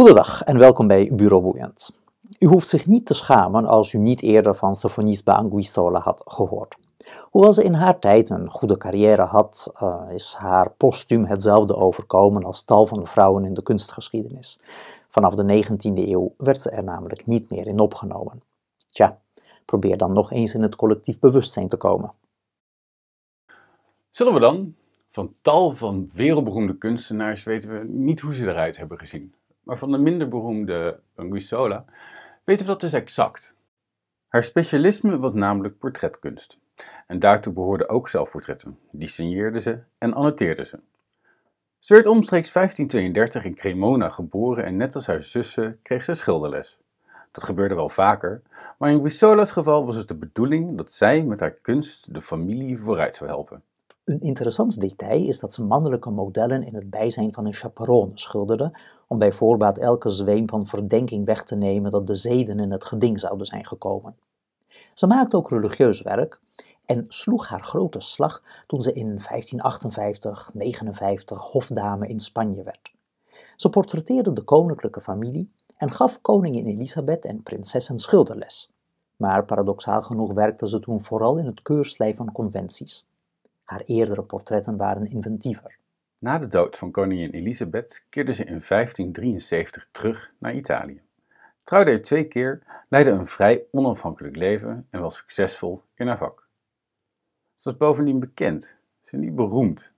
Goedendag en welkom bij Bureau Boeiend. U hoeft zich niet te schamen als u niet eerder van Sophonisba Anguissola had gehoord. Hoewel ze in haar tijd een goede carrière had, eh, is haar postuum hetzelfde overkomen als tal van vrouwen in de kunstgeschiedenis. Vanaf de 19e eeuw werd ze er namelijk niet meer in opgenomen. Tja, probeer dan nog eens in het collectief bewustzijn te komen. Zullen we dan? Van tal van wereldberoemde kunstenaars weten we niet hoe ze eruit hebben gezien maar van de minder beroemde Anguissola, weten we dat dus exact. Haar specialisme was namelijk portretkunst. En daartoe behoorden ook zelfportretten. Die signeerde ze en annoteerde ze. Ze werd omstreeks 1532 in Cremona geboren en net als haar zussen kreeg ze schilderles. Dat gebeurde wel vaker, maar in Guissola's geval was het de bedoeling dat zij met haar kunst de familie vooruit zou helpen. Een interessant detail is dat ze mannelijke modellen in het bijzijn van een chaperone schilderde, om bij voorbaat elke zweem van verdenking weg te nemen dat de zeden in het geding zouden zijn gekomen. Ze maakte ook religieus werk en sloeg haar grote slag toen ze in 1558, 59 hofdame in Spanje werd. Ze portretteerde de koninklijke familie en gaf koningin Elisabeth en prinsessen schilderles. Maar paradoxaal genoeg werkte ze toen vooral in het keurslijf van conventies. Haar eerdere portretten waren inventiever. Na de dood van koningin Elisabeth keerde ze in 1573 terug naar Italië. Trouwde er twee keer, leidde een vrij onafhankelijk leven en was succesvol in haar vak. Ze was bovendien bekend, ze niet beroemd.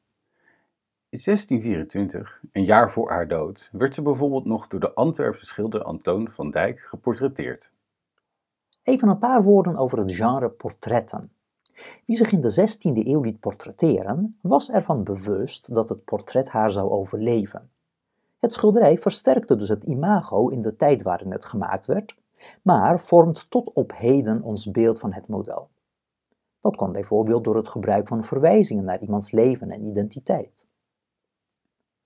In 1624, een jaar voor haar dood, werd ze bijvoorbeeld nog door de Antwerpse schilder Antoon van Dijk geportretteerd. Even een paar woorden over het genre portretten. Wie zich in de 16e eeuw liet portretteren, was ervan bewust dat het portret haar zou overleven. Het schilderij versterkte dus het imago in de tijd waarin het gemaakt werd, maar vormt tot op heden ons beeld van het model. Dat kwam bijvoorbeeld door het gebruik van verwijzingen naar iemands leven en identiteit.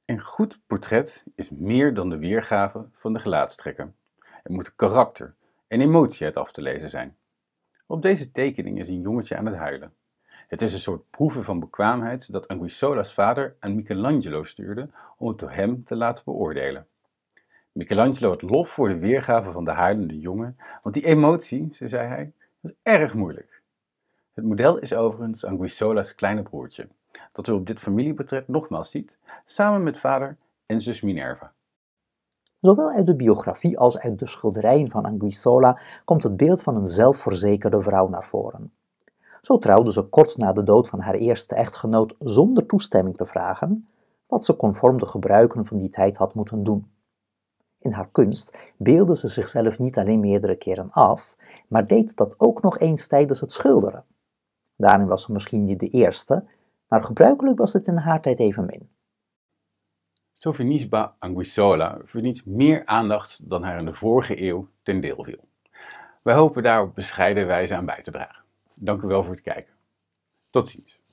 Een goed portret is meer dan de weergave van de gelaatstrekken. Er moet karakter en emotie uit af te lezen zijn. Op deze tekening is een jongetje aan het huilen. Het is een soort proeven van bekwaamheid dat Anguissola's vader aan Michelangelo stuurde om het door hem te laten beoordelen. Michelangelo had lof voor de weergave van de huilende jongen, want die emotie, zo zei hij, was erg moeilijk. Het model is overigens Anguissola's kleine broertje, dat u op dit familieportret nogmaals ziet, samen met vader en zus Minerva. Zowel uit de biografie als uit de schilderijen van Anguissola komt het beeld van een zelfverzekerde vrouw naar voren. Zo trouwde ze kort na de dood van haar eerste echtgenoot zonder toestemming te vragen, wat ze conform de gebruiken van die tijd had moeten doen. In haar kunst beelde ze zichzelf niet alleen meerdere keren af, maar deed dat ook nog eens tijdens het schilderen. Daarin was ze misschien niet de eerste, maar gebruikelijk was het in haar tijd evenmin. Sofinisba Anguissola verdient meer aandacht dan haar in de vorige eeuw ten deel viel. Wij hopen daar op bescheiden wijze aan bij te dragen. Dank u wel voor het kijken. Tot ziens.